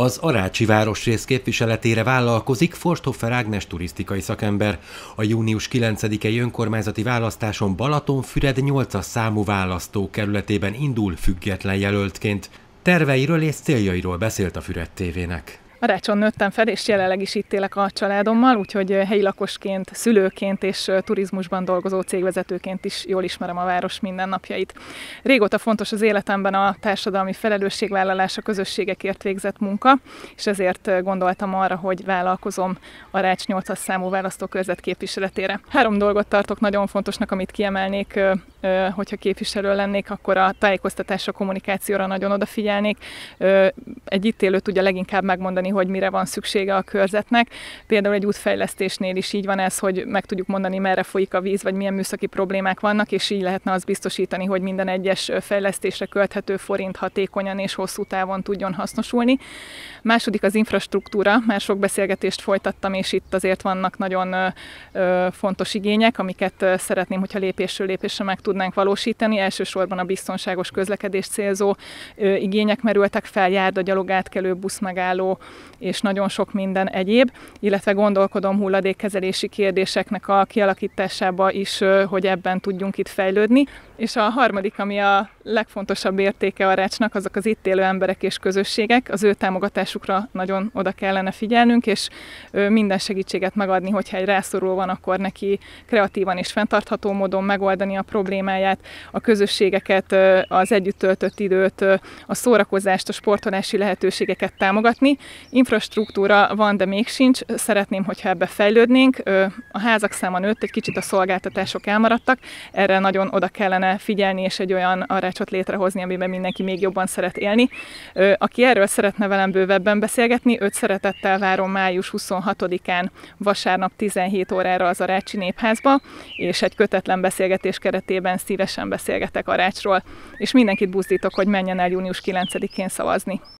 Az Arácsi városrész képviseletére vállalkozik Forsthofer Ágnes turisztikai szakember. A június 9-i önkormányzati választáson Balatonfüred 8-as számú kerületében indul független jelöltként. Terveiről és céljairól beszélt a Füred tévének. Rácson nőttem fel, és jelenleg is itt élek a családommal, úgyhogy eh, helyi lakosként, szülőként és eh, turizmusban dolgozó cégvezetőként is jól ismerem a város mindennapjait. Régóta fontos az életemben a társadalmi felelősségvállalás, a közösségekért végzett munka, és ezért eh, gondoltam arra, hogy vállalkozom a Rács 800 számú választókörzet képviseletére. Három dolgot tartok nagyon fontosnak, amit kiemelnék hogyha képviselő lennék, akkor a tájékoztatásra, kommunikációra nagyon odafigyelnék. Egy itt élő tudja leginkább megmondani, hogy mire van szüksége a körzetnek. Például egy útfejlesztésnél is így van ez, hogy meg tudjuk mondani, merre folyik a víz, vagy milyen műszaki problémák vannak, és így lehetne azt biztosítani, hogy minden egyes fejlesztésre költhető forint hatékonyan és hosszú távon tudjon hasznosulni. Második az infrastruktúra. Már sok beszélgetést folytattam, és itt azért vannak nagyon fontos igények, amiket szeretném, hogyha lépésről lépésre meg tudnánk valósítani. Elsősorban a biztonságos közlekedés célzó ö, igények merültek fel, járda, busz megálló és nagyon sok minden egyéb, illetve gondolkodom hulladékkezelési kérdéseknek a kialakításába is, ö, hogy ebben tudjunk itt fejlődni. És a harmadik, ami a legfontosabb értéke a rácsnak, azok az itt élő emberek és közösségek. Az ő támogatásukra nagyon oda kellene figyelnünk, és ö, minden segítséget megadni, hogyha egy rászoruló van, akkor neki kreatívan és fenntartható módon megoldani a problémát, problémáját, a közösségeket, az együtt töltött időt, a szórakozást, a sportolási lehetőségeket támogatni. Infrastruktúra van, de még sincs. Szeretném, hogyha ebbe fejlődnénk. A házak száma nőtt, egy kicsit a szolgáltatások elmaradtak. Erre nagyon oda kellene figyelni, és egy olyan arácsot létrehozni, amiben mindenki még jobban szeret élni. Aki erről szeretne velem bővebben beszélgetni, őt szeretettel várom május 26-án vasárnap 17 órára az Arácsi Népházba, és egy kötetlen beszélgetés keretében évben szívesen beszélgetek Arácsról, és mindenkit buzdítok, hogy menjen el június 9-én szavazni.